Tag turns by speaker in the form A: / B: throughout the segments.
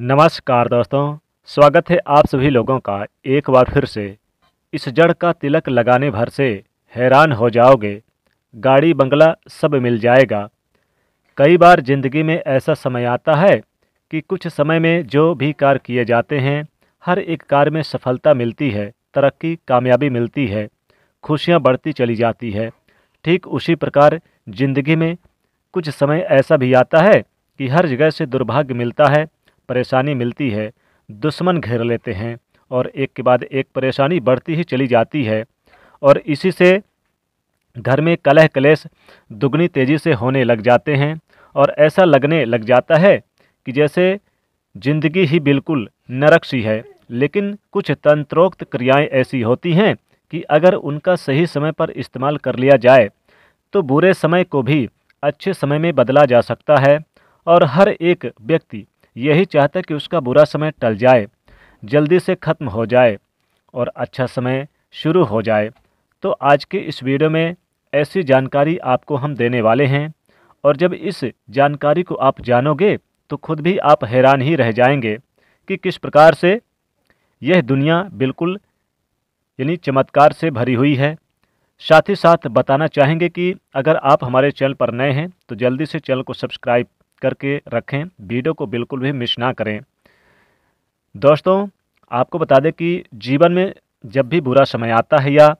A: नमस्कार दोस्तों स्वागत है आप सभी लोगों का एक बार फिर से इस जड़ का तिलक लगाने भर से हैरान हो जाओगे गाड़ी बंगला सब मिल जाएगा कई बार ज़िंदगी में ऐसा समय आता है कि कुछ समय में जो भी कार्य किए जाते हैं हर एक कार्य में सफलता मिलती है तरक्की कामयाबी मिलती है खुशियाँ बढ़ती चली जाती है ठीक उसी प्रकार ज़िंदगी में कुछ समय ऐसा भी आता है कि हर जगह से दुर्भाग्य मिलता है परेशानी मिलती है दुश्मन घेर लेते हैं और एक के बाद एक परेशानी बढ़ती ही चली जाती है और इसी से घर में कलह कलेश दुगनी तेज़ी से होने लग जाते हैं और ऐसा लगने लग जाता है कि जैसे जिंदगी ही बिल्कुल नरक सी है लेकिन कुछ तंत्रोक्त क्रियाएं ऐसी होती हैं कि अगर उनका सही समय पर इस्तेमाल कर लिया जाए तो बुरे समय को भी अच्छे समय में बदला जा सकता है और हर एक व्यक्ति यही चाहता कि उसका बुरा समय टल जाए जल्दी से ख़त्म हो जाए और अच्छा समय शुरू हो जाए तो आज के इस वीडियो में ऐसी जानकारी आपको हम देने वाले हैं और जब इस जानकारी को आप जानोगे तो खुद भी आप हैरान ही रह जाएंगे कि किस प्रकार से यह दुनिया बिल्कुल यानी चमत्कार से भरी हुई है साथ ही साथ बताना चाहेंगे कि अगर आप हमारे चैनल पर नए हैं तो जल्दी से चैनल को सब्सक्राइब करके रखें वीडियो को बिल्कुल भी मिस ना करें दोस्तों आपको बता दें कि जीवन में जब भी बुरा समय आता है या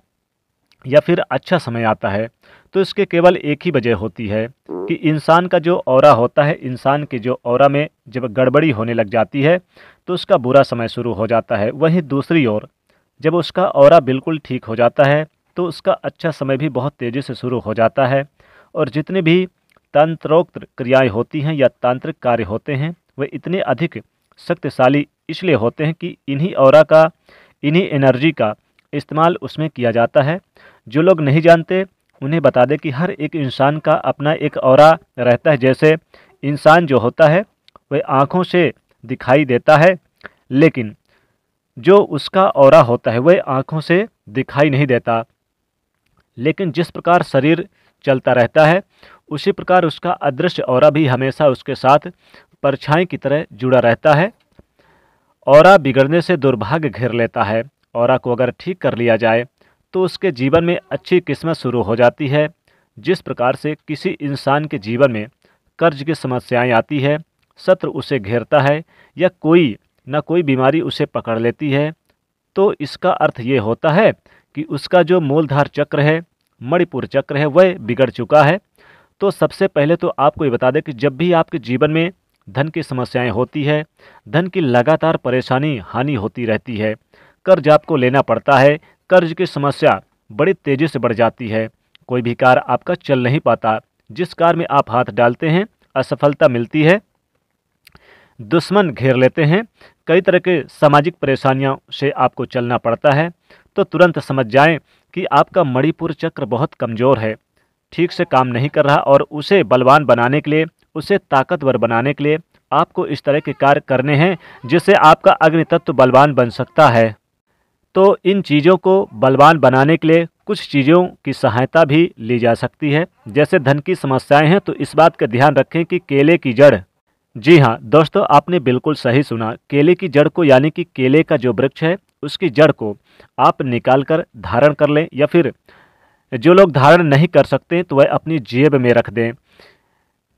A: या फिर अच्छा समय आता है तो इसके केवल एक ही वजह होती है कि इंसान का जो और होता है इंसान के जो और में जब गड़बड़ी होने लग जाती है तो उसका बुरा समय शुरू हो जाता है वहीं दूसरी ओर जब उसका और बिल्कुल ठीक हो जाता है तो उसका अच्छा समय भी बहुत तेज़ी से शुरू हो जाता है और जितने भी तंत्रोक्त क्रियाएं होती हैं या तांत्रिक कार्य होते हैं वे इतने अधिक शक्तिशाली इसलिए होते हैं कि इन्हीं और का इन्हीं एनर्जी का इस्तेमाल उसमें किया जाता है जो लोग नहीं जानते उन्हें बता दें कि हर एक इंसान का अपना एक और रहता है जैसे इंसान जो होता है वह आँखों से दिखाई देता है लेकिन जो उसका और होता है वह आँखों से दिखाई नहीं देता लेकिन जिस प्रकार शरीर चलता रहता है उसी प्रकार उसका अदृश्य और भी हमेशा उसके साथ परछाई की तरह जुड़ा रहता है और बिगड़ने से दुर्भाग्य घेर लेता है और को अगर ठीक कर लिया जाए तो उसके जीवन में अच्छी किस्मत शुरू हो जाती है जिस प्रकार से किसी इंसान के जीवन में कर्ज की समस्याएं आती है शत्रु उसे घेरता है या कोई न कोई बीमारी उसे पकड़ लेती है तो इसका अर्थ ये होता है कि उसका जो मूलधार चक्र है मणिपुर चक्र है वह बिगड़ चुका है तो सबसे पहले तो आपको ये बता दें कि जब भी आपके जीवन में धन की समस्याएं होती है धन की लगातार परेशानी हानि होती रहती है कर्ज आपको लेना पड़ता है कर्ज की समस्या बड़ी तेज़ी से बढ़ जाती है कोई भी कार्य आपका चल नहीं पाता जिस कार में आप हाथ डालते हैं असफलता मिलती है दुश्मन घेर लेते हैं कई तरह के सामाजिक परेशानियों से आपको चलना पड़ता है तो तुरंत समझ जाएं कि आपका मणिपुर चक्र बहुत कमज़ोर है ठीक से काम नहीं कर रहा और उसे बलवान बनाने के लिए उसे ताकतवर बनाने के लिए आपको इस तरह के कार्य करने हैं जिससे आपका अग्नि तत्व बलवान बन सकता है तो इन चीज़ों को बलवान बनाने के लिए कुछ चीज़ों की सहायता भी ली जा सकती है जैसे धन की समस्याएं हैं तो इस बात का ध्यान रखें कि केले की जड़ जी हाँ दोस्तों आपने बिल्कुल सही सुना केले की जड़ को यानी कि केले का जो वृक्ष है उसकी जड़ को आप निकाल कर धारण कर लें या फिर जो लोग धारण नहीं कर सकते तो वह अपनी जेब में रख दें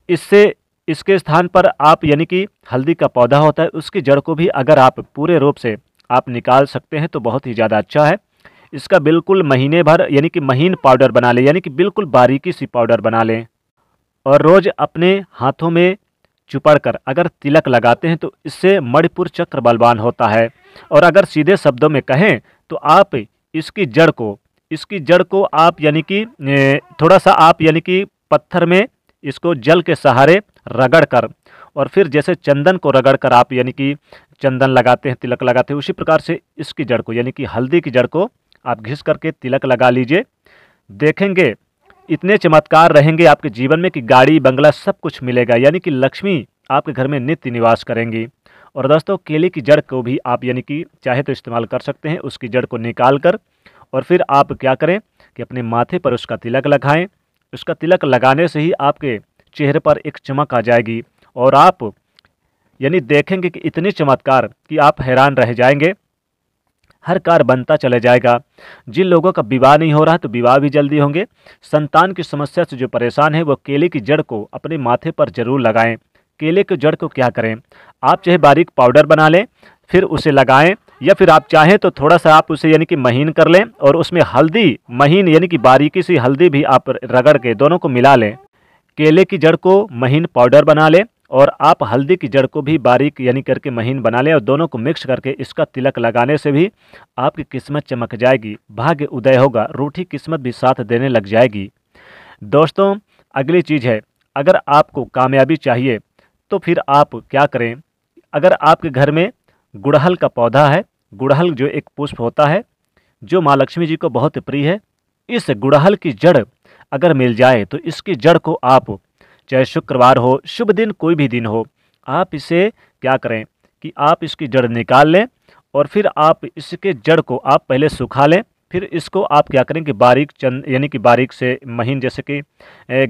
A: इससे इसके स्थान पर आप यानी कि हल्दी का पौधा होता है उसकी जड़ को भी अगर आप पूरे रूप से आप निकाल सकते हैं तो बहुत ही ज़्यादा अच्छा है इसका बिल्कुल महीने भर यानी कि महीन पाउडर बना लें यानी कि बिल्कुल बारीकी सी पाउडर बना लें और रोज़ अपने हाथों में चुपड़ कर अगर तिलक लगाते हैं तो इससे मणिपुर चक्र बलवान होता है और अगर सीधे शब्दों में कहें तो आप इसकी जड़ को इसकी जड़ को आप यानी कि थोड़ा सा आप यानी कि पत्थर में इसको जल के सहारे रगड़ कर और फिर जैसे चंदन को रगड़ कर आप यानी कि चंदन लगाते हैं तिलक लगाते हैं उसी प्रकार से इसकी जड़ को यानी कि हल्दी की जड़ को आप घिस करके तिलक लगा लीजिए देखेंगे इतने चमत्कार रहेंगे आपके जीवन में कि गाड़ी बंगला सब कुछ मिलेगा यानी कि लक्ष्मी आपके घर में नित्य निवास करेंगी और दोस्तों केले की जड़ को भी आप यानी कि चाहे तो इस्तेमाल कर सकते हैं उसकी जड़ को निकाल कर और फिर आप क्या करें कि अपने माथे पर उसका तिलक लगाएं उसका तिलक लगाने से ही आपके चेहरे पर एक चमक आ जाएगी और आप यानी देखेंगे कि इतने चमत्कार कि आप हैरान रह जाएंगे हर कार बनता चले जाएगा जिन लोगों का विवाह नहीं हो रहा तो विवाह भी जल्दी होंगे संतान की समस्या से जो परेशान है वो केले की जड़ को अपने माथे पर जरूर लगाएं केले की जड़ को क्या करें आप चाहे बारीक पाउडर बना लें फिर उसे लगाएं या फिर आप चाहें तो थोड़ा सा आप उसे यानी कि महीन कर लें और उसमें हल्दी महीन यानी कि बारीकी सी हल्दी भी आप रगड़ के दोनों को मिला लें केले की जड़ को महीन पाउडर बना लें और आप हल्दी की जड़ को भी बारीक यानी करके महीन बना लें और दोनों को मिक्स करके इसका तिलक लगाने से भी आपकी किस्मत चमक जाएगी भाग्य उदय होगा रूठी किस्मत भी साथ देने लग जाएगी दोस्तों अगली चीज़ है अगर आपको कामयाबी चाहिए तो फिर आप क्या करें अगर आपके घर में गुड़हल का पौधा है गुड़हल जो एक पुष्प होता है जो माँ लक्ष्मी जी को बहुत प्रिय है इस गुड़हल की जड़ अगर मिल जाए तो इसकी जड़ को आप चाहे शुक्रवार हो शुभ दिन कोई भी दिन हो आप इसे क्या करें कि आप इसकी जड़ निकाल लें और फिर आप इसके जड़ को आप पहले सुखा लें फिर इसको आप क्या करें कि बारीक चंद यानी कि बारीक से महीन जैसे कि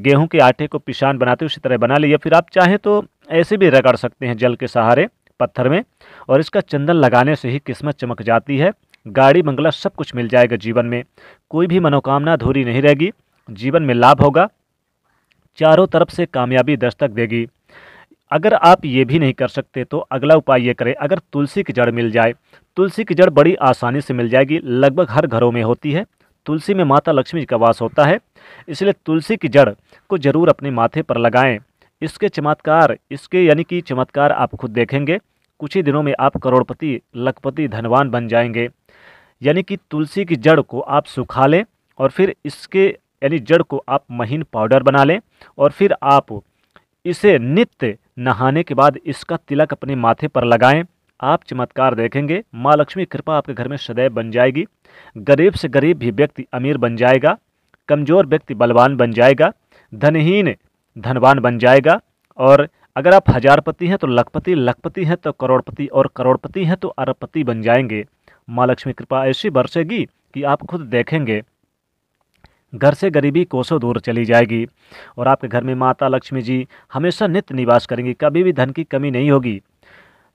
A: गेहूं के आटे को पिशान बनाते उसी तरह बना लें या फिर आप चाहें तो ऐसे भी रगड़ सकते हैं जल के सहारे पत्थर में और इसका चंदन लगाने से ही किस्मत चमक जाती है गाड़ी बंगला सब कुछ मिल जाएगा जीवन में कोई भी मनोकामना अधूरी नहीं रहेगी जीवन में लाभ होगा चारों तरफ से कामयाबी दस्तक देगी अगर आप ये भी नहीं कर सकते तो अगला उपाय ये करें अगर तुलसी की जड़ मिल जाए तुलसी की जड़ बड़ी आसानी से मिल जाएगी लगभग हर घरों में होती है तुलसी में माता लक्ष्मी का वास होता है इसलिए तुलसी की जड़ को ज़रूर अपने माथे पर लगाएं इसके चमत्कार इसके यानी कि चमत्कार आप खुद देखेंगे कुछ ही दिनों में आप करोड़पति लखपति धनवान बन जाएंगे यानी कि तुलसी की जड़ को आप सुखा लें और फिर इसके यानी जड़ को आप महीन पाउडर बना लें और फिर आप इसे नित्य नहाने के बाद इसका तिलक अपने माथे पर लगाएं आप चमत्कार देखेंगे माँ लक्ष्मी कृपा आपके घर में सदैव बन जाएगी गरीब से गरीब भी व्यक्ति अमीर बन जाएगा कमज़ोर व्यक्ति बलवान बन जाएगा धनहीन धनवान बन जाएगा और अगर आप हजारपति हैं तो लखपति लखपति हैं तो करोड़पति और करोड़पति हैं तो अरबपति बन जाएंगे माँ लक्ष्मी कृपा ऐसी बरसेगी कि आप खुद देखेंगे घर से गरीबी कोसों दूर चली जाएगी और आपके घर में माता लक्ष्मी जी हमेशा नित्य निवास करेंगी कभी भी धन की कमी नहीं होगी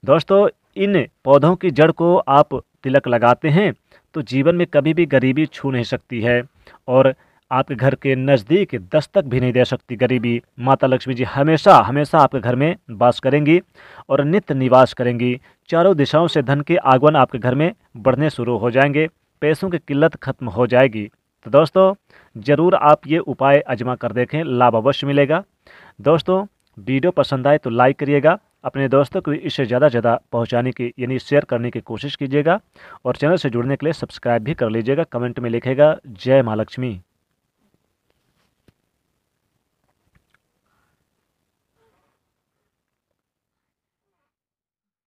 A: दोस्तों इन पौधों की जड़ को आप तिलक लगाते हैं तो जीवन में कभी भी गरीबी छू नहीं सकती है और आपके घर के नज़दीक दस्तक भी नहीं दे सकती गरीबी माता लक्ष्मी जी हमेशा हमेशा आपके घर में वास करेंगी और नित्य निवास करेंगी चारों दिशाओं से धन के आगमन आपके घर में बढ़ने शुरू हो जाएंगे पैसों की किल्लत खत्म हो जाएगी तो दोस्तों ज़रूर आप ये उपाय अजमा कर देखें लाभ अवश्य मिलेगा दोस्तों वीडियो पसंद आए तो लाइक करिएगा अपने दोस्तों को इससे ज़्यादा ज़्यादा पहुंचाने की यानी शेयर करने की कोशिश कीजिएगा और चैनल से जुड़ने के लिए सब्सक्राइब भी कर लीजिएगा कमेंट में लिखेगा जय माँ लक्ष्मी